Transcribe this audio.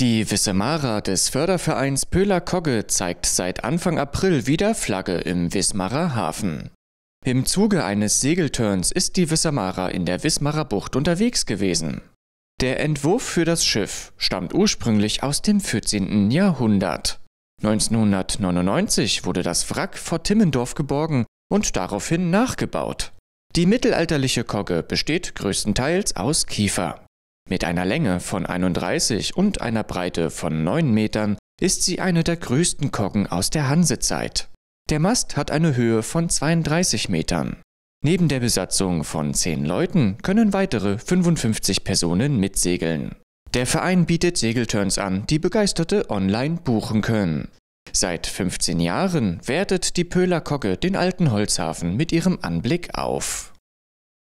Die Wissemara des Fördervereins Pöhler Kogge zeigt seit Anfang April wieder Flagge im Wismarer Hafen. Im Zuge eines Segelturns ist die Wissemara in der Wismarer Bucht unterwegs gewesen. Der Entwurf für das Schiff stammt ursprünglich aus dem 14. Jahrhundert. 1999 wurde das Wrack vor Timmendorf geborgen und daraufhin nachgebaut. Die mittelalterliche Kogge besteht größtenteils aus Kiefer. Mit einer Länge von 31 und einer Breite von 9 Metern ist sie eine der größten Koggen aus der Hansezeit. Der Mast hat eine Höhe von 32 Metern. Neben der Besatzung von 10 Leuten können weitere 55 Personen mitsegeln. Der Verein bietet Segelturns an, die Begeisterte online buchen können. Seit 15 Jahren wertet die Pöhler Kogge den alten Holzhafen mit ihrem Anblick auf.